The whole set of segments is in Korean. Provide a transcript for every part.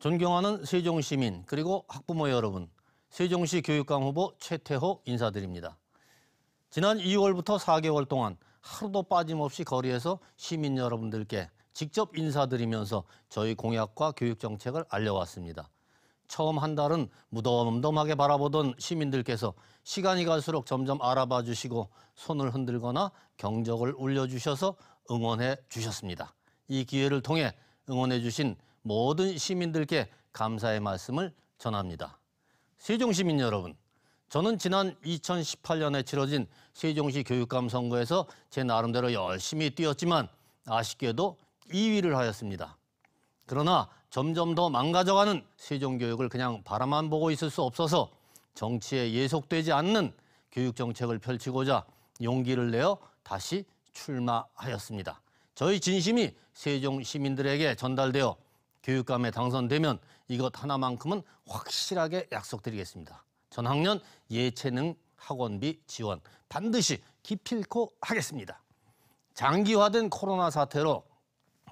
존경하는 세종시민 그리고 학부모 여러분, 세종시 교육감 후보 최태호 인사드립니다. 지난 2월부터 4개월 동안 하루도 빠짐없이 거리에서 시민 여러분들께 직접 인사드리면서 저희 공약과 교육 정책을 알려왔습니다. 처음 한 달은 무덤덤하게 바라보던 시민들께서 시간이 갈수록 점점 알아봐 주시고 손을 흔들거나 경적을 울려 주셔서 응원해 주셨습니다. 이 기회를 통해 응원해 주신 모든 시민들께 감사의 말씀을 전합니다. 세종시민 여러분, 저는 지난 2018년에 치러진 세종시 교육감 선거에서 제 나름대로 열심히 뛰었지만 아쉽게도 2위를 하였습니다. 그러나 점점 더 망가져가는 세종교육을 그냥 바라만 보고 있을 수 없어서 정치에 예속되지 않는 교육정책을 펼치고자 용기를 내어 다시 출마하였습니다. 저희 진심이 세종 시민들에게 전달되어 교육감에 당선되면 이것 하나만큼은 확실하게 약속드리겠습니다. 전학년 예체능 학원비 지원 반드시 기필코 하겠습니다. 장기화된 코로나 사태로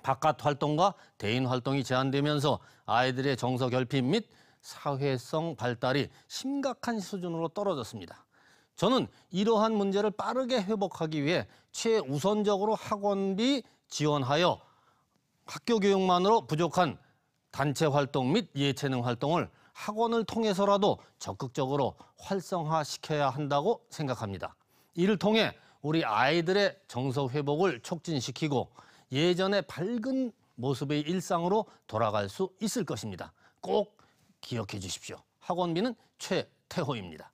바깥 활동과 대인 활동이 제한되면서 아이들의 정서 결핍 및 사회성 발달이 심각한 수준으로 떨어졌습니다. 저는 이러한 문제를 빠르게 회복하기 위해 최우선적으로 학원비 지원하여 학교 교육만으로 부족한 단체 활동 및 예체능 활동을 학원을 통해서라도 적극적으로 활성화시켜야 한다고 생각합니다. 이를 통해 우리 아이들의 정서 회복을 촉진시키고 예전의 밝은 모습의 일상으로 돌아갈 수 있을 것입니다. 꼭 기억해 주십시오. 학원비는 최태호입니다.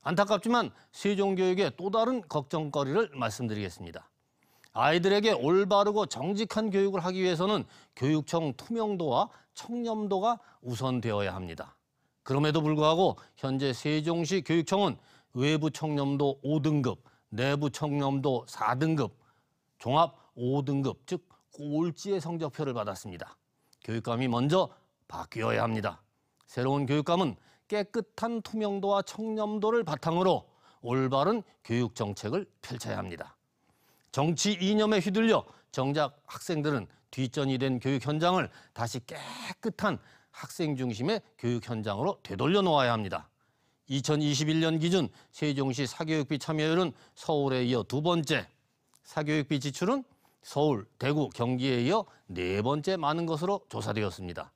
안타깝지만 세종교육의 또 다른 걱정거리를 말씀드리겠습니다. 아이들에게 올바르고 정직한 교육을 하기 위해서는 교육청 투명도와 청렴도가 우선되어야 합니다. 그럼에도 불구하고 현재 세종시 교육청은 외부 청렴도 5등급, 내부 청렴도 4등급, 종합 5등급, 즉 꼴찌의 성적표를 받았습니다. 교육감이 먼저 바뀌어야 합니다. 새로운 교육감은 깨끗한 투명도와 청렴도를 바탕으로 올바른 교육 정책을 펼쳐야 합니다. 정치 이념에 휘둘려 정작 학생들은 뒷전이 된 교육 현장을 다시 깨끗한 학생 중심의 교육 현장으로 되돌려 놓아야 합니다. 2021년 기준 세종시 사교육비 참여율은 서울에 이어 두 번째, 사교육비 지출은 서울, 대구, 경기에 이어 네 번째 많은 것으로 조사되었습니다.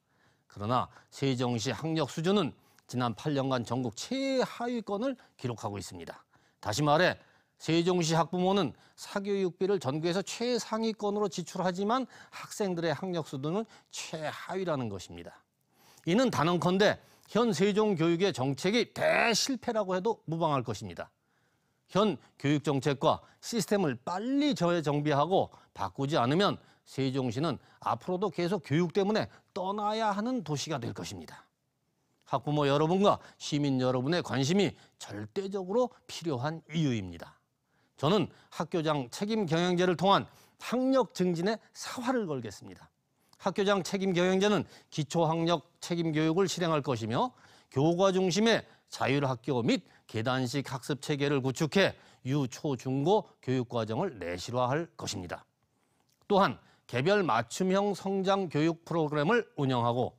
그러나 세종시 학력 수준은 지난 8년간 전국 최하위권을 기록하고 있습니다. 다시 말해 세종시 학부모는 사교육비를 전교에서 최상위권으로 지출하지만 학생들의 학력 수준은 최하위라는 것입니다. 이는 단언컨대 현 세종 교육의 정책이 대실패라고 해도 무방할 것입니다. 현 교육 정책과 시스템을 빨리 재정비하고 바꾸지 않으면 세종시는 앞으로도 계속 교육 때문에 떠나야 하는 도시가 될 것입니다. 학부모 여러분과 시민 여러분의 관심이 절대적으로 필요한 이유입니다. 저는 학교장 책임 경영제를 통한 학력 증진에 사활을 걸겠습니다. 학교장 책임 경영제는 기초학력 책임 교육을 실행할 것이며 교과 중심의 자율학교 및 계단식 학습 체계를 구축해 유, 초, 중고 교육 과정을 내실화할 것입니다. 또한 개별 맞춤형 성장 교육 프로그램을 운영하고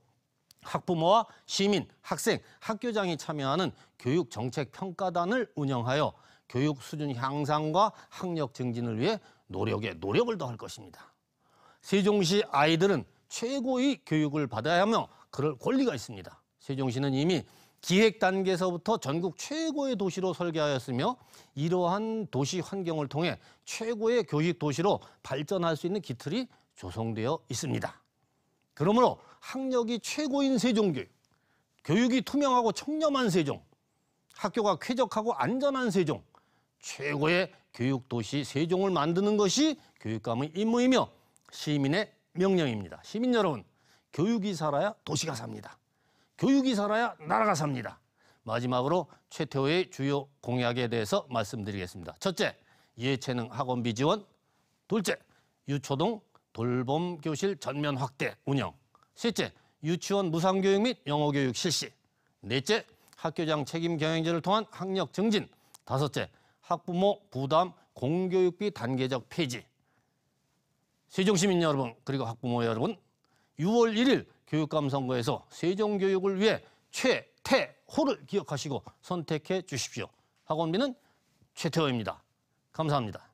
학부모와 시민, 학생, 학교장이 참여하는 교육 정책 평가단을 운영하여 교육 수준 향상과 학력 증진을 위해 노력에 노력을 더할 것입니다. 세종시 아이들은 최고의 교육을 받아야 하며 그럴 권리가 있습니다. 세종시는 이미 기획 단계에서부터 전국 최고의 도시로 설계하였으며 이러한 도시 환경을 통해 최고의 교육 도시로 발전할 수 있는 기틀이 조성되어 있습니다. 그러므로 학력이 최고인 세종교육, 교육이 투명하고 청렴한 세종, 학교가 쾌적하고 안전한 세종, 최고의 교육 도시 세종을 만드는 것이 교육감의 임무이며 시민의 명령입니다. 시민 여러분, 교육이 살아야 도시가 삽니다. 교육이 살아야 나라가 삽니다. 마지막으로 최태호의 주요 공약에 대해서 말씀드리겠습니다. 첫째, 예체능 학원비 지원. 둘째, 유초동 돌봄 교실 전면 확대 운영. 셋째, 유치원 무상교육 및 영어교육 실시. 넷째, 학교장 책임 경영제를 통한 학력 증진. 다섯째, 학부모 부담 공교육비 단계적 폐지. 세종시민 여러분 그리고 학부모 여러분 6월 1일 교육감 선거에서 세종교육을 위해 최태호를 기억하시고 선택해 주십시오. 학원비는 최태호입니다. 감사합니다.